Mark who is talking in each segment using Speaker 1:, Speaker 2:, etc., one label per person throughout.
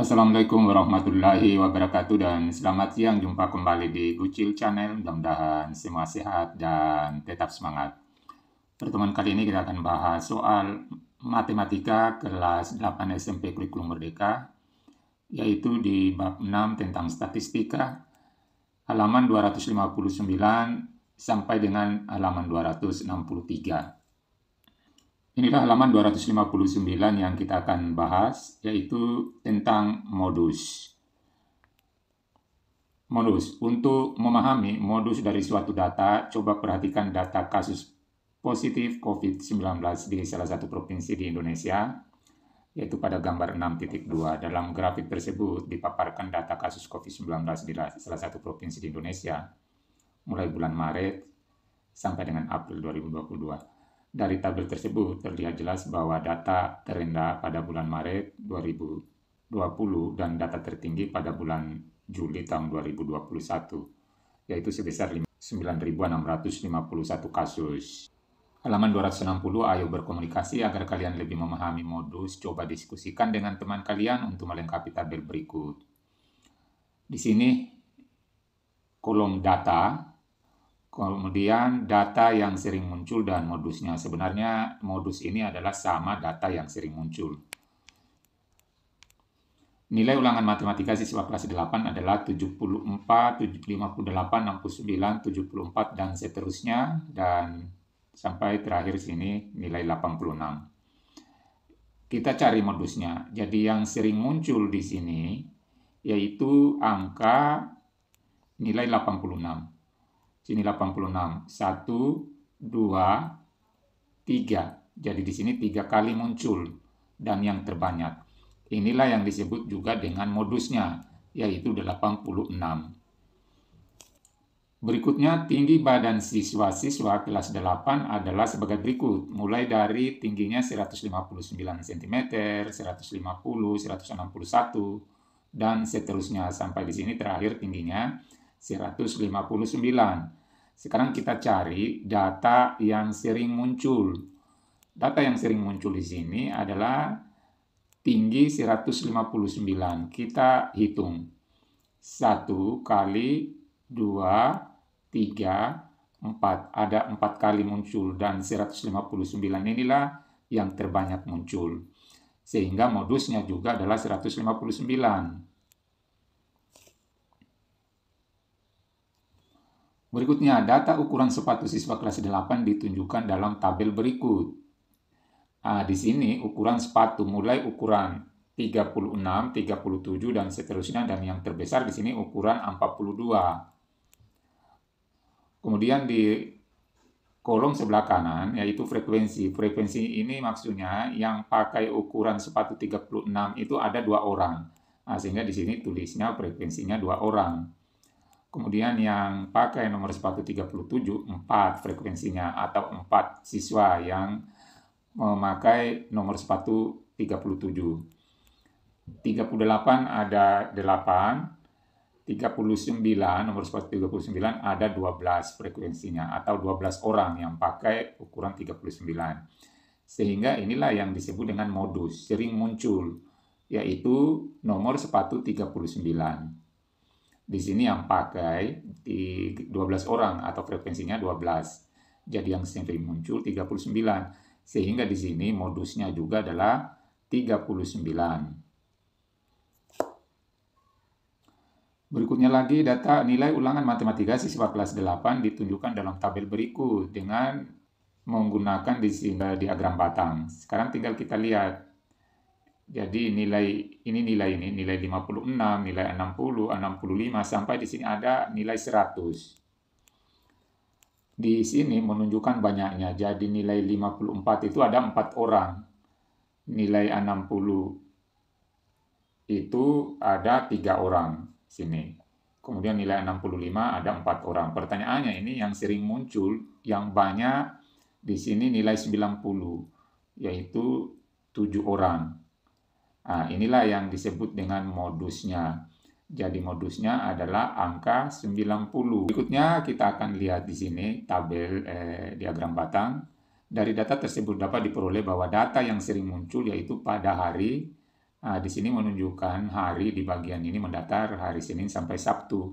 Speaker 1: Assalamualaikum warahmatullahi wabarakatuh dan selamat siang jumpa kembali di Gucil Channel. Mudah-mudahan semua sehat dan tetap semangat. Pertemuan kali ini kita akan bahas soal matematika kelas 8 SMP Kurikulum Merdeka yaitu di bab 6 tentang statistika halaman 259 sampai dengan halaman 263. Inilah halaman 259 yang kita akan bahas, yaitu tentang modus. Modus. Untuk memahami modus dari suatu data, coba perhatikan data kasus positif COVID-19 di salah satu provinsi di Indonesia, yaitu pada gambar 6.2. Dalam grafik tersebut dipaparkan data kasus COVID-19 di salah satu provinsi di Indonesia, mulai bulan Maret sampai dengan April 2022. Dari tabel tersebut terlihat jelas bahwa data terendah pada bulan Maret 2020 dan data tertinggi pada bulan Juli tahun 2021, yaitu sebesar 9.651 kasus. Halaman 260, ayo berkomunikasi agar kalian lebih memahami modus. Coba diskusikan dengan teman kalian untuk melengkapi tabel berikut. Di sini, kolom data Kemudian data yang sering muncul dan modusnya. Sebenarnya modus ini adalah sama data yang sering muncul. Nilai ulangan matematika siswa kelas 8 adalah 74, 58, 69, 74, dan seterusnya. Dan sampai terakhir sini nilai 86. Kita cari modusnya. Jadi yang sering muncul di sini yaitu angka nilai 86 sini 86. 1, 2, 3. Jadi di sini tiga kali muncul dan yang terbanyak. Inilah yang disebut juga dengan modusnya, yaitu 86. Berikutnya, tinggi badan siswa-siswa kelas 8 adalah sebagai berikut, mulai dari tingginya 159 cm, 150, 161, dan seterusnya. Sampai di sini terakhir tingginya 159 cm. Sekarang kita cari data yang sering muncul. Data yang sering muncul di sini adalah tinggi 159. Kita hitung. 1 kali 2, 3, 4. Ada 4 kali muncul dan 159 inilah yang terbanyak muncul. Sehingga modusnya juga adalah 159. Berikutnya, data ukuran sepatu siswa kelas 8 ditunjukkan dalam tabel berikut. Nah, di sini ukuran sepatu mulai ukuran 36, 37, dan seterusnya, dan yang terbesar di sini ukuran 42. Kemudian di kolom sebelah kanan, yaitu frekuensi. Frekuensi ini maksudnya yang pakai ukuran sepatu 36 itu ada dua orang. Nah, sehingga di sini tulisnya frekuensinya dua orang. Kemudian hmm. yang pakai nomor sepatu 37, 4 frekuensinya atau 4 siswa yang memakai nomor sepatu 37. 38 ada 8, 39 nomor sepatu 39 ada 12 frekuensinya atau 12 orang yang pakai ukuran 39. Sehingga inilah yang disebut dengan modus, sering muncul yaitu nomor sepatu 39. Di sini yang pakai di 12 orang atau frekuensinya 12. Jadi yang sering muncul 39. Sehingga di sini modusnya juga adalah 39. Berikutnya lagi data nilai ulangan matematika siswa kelas 8 ditunjukkan dalam tabel berikut dengan menggunakan di sini eh, diagram batang. Sekarang tinggal kita lihat jadi nilai ini nilai ini, nilai 56, nilai 60, 65, sampai di sini ada nilai 100. Di sini menunjukkan banyaknya, jadi nilai 54 itu ada 4 orang. Nilai 60 itu ada 3 orang sini. Kemudian nilai 65 ada 4 orang. Pertanyaannya ini yang sering muncul, yang banyak di sini nilai 90, yaitu 7 orang Nah, inilah yang disebut dengan modusnya. Jadi modusnya adalah angka 90. Berikutnya kita akan lihat di sini tabel eh, diagram batang. Dari data tersebut dapat diperoleh bahwa data yang sering muncul yaitu pada hari. Nah, di sini menunjukkan hari di bagian ini mendatar hari Senin sampai Sabtu.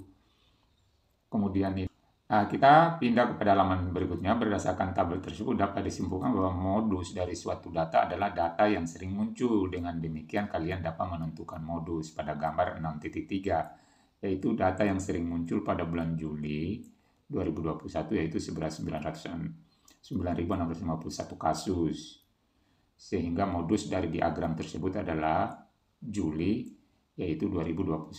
Speaker 1: Kemudian ini Nah, kita pindah ke pedalaman berikutnya. Berdasarkan tabel tersebut dapat disimpulkan bahwa modus dari suatu data adalah data yang sering muncul. Dengan demikian kalian dapat menentukan modus pada gambar 6.3 yaitu data yang sering muncul pada bulan Juli 2021 yaitu satu kasus. Sehingga modus dari diagram tersebut adalah Juli yaitu 2021.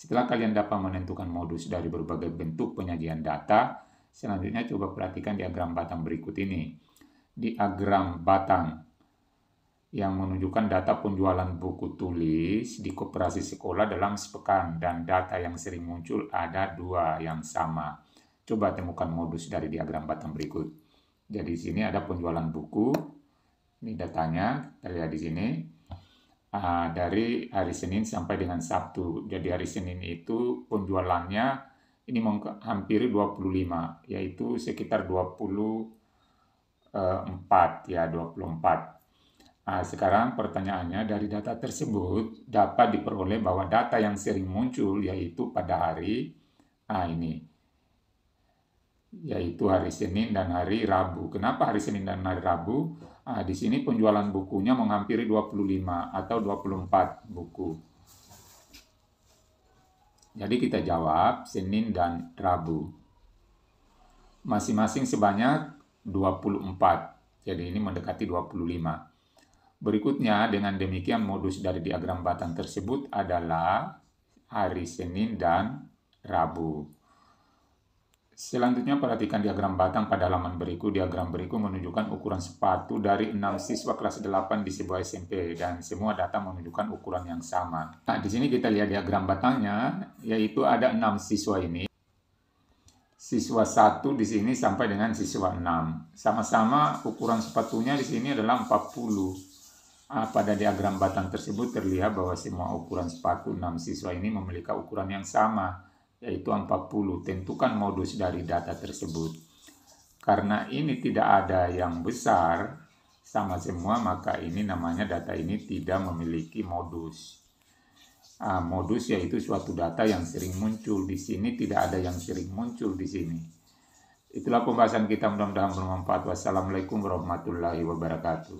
Speaker 1: Setelah kalian dapat menentukan modus dari berbagai bentuk penyajian data, selanjutnya coba perhatikan diagram batang berikut ini. Diagram batang yang menunjukkan data penjualan buku tulis di koperasi sekolah dalam sepekan dan data yang sering muncul ada dua yang sama. Coba temukan modus dari diagram batang berikut. Jadi di sini ada penjualan buku, ini datanya kita lihat di sini uh, dari hari Senin sampai dengan Sabtu. Jadi hari Senin itu penjualannya ini menghampiri 25, yaitu sekitar 24 eh, ya 24. Nah, sekarang pertanyaannya dari data tersebut dapat diperoleh bahwa data yang sering muncul yaitu pada hari ah ini yaitu hari Senin dan hari Rabu. Kenapa hari Senin dan hari Rabu? Nah, di sini penjualan bukunya menghampiri 25 atau 24 buku. Jadi kita jawab Senin dan Rabu. Masing-masing sebanyak 24. Jadi ini mendekati 25. Berikutnya dengan demikian modus dari diagram batang tersebut adalah hari Senin dan Rabu. Selanjutnya perhatikan diagram batang pada halaman berikut. Diagram berikut menunjukkan ukuran sepatu dari 6 siswa kelas 8 di sebuah SMP dan semua data menunjukkan ukuran yang sama. Nah, di sini kita lihat diagram batangnya yaitu ada 6 siswa ini. Siswa 1 di sini sampai dengan siswa 6. Sama-sama ukuran sepatunya di sini adalah 40. Nah, Pada diagram batang tersebut terlihat bahwa semua ukuran sepatu 6 siswa ini memiliki ukuran yang sama yaitu 40. Tentukan modus dari data tersebut. Karena ini tidak ada yang besar sama semua, maka ini namanya data ini tidak memiliki modus. Uh, modus yaitu suatu data yang sering muncul di sini, tidak ada yang sering muncul di sini. Itulah pembahasan kita mudah-mudahan bermanfaat. Wassalamualaikum warahmatullahi wabarakatuh.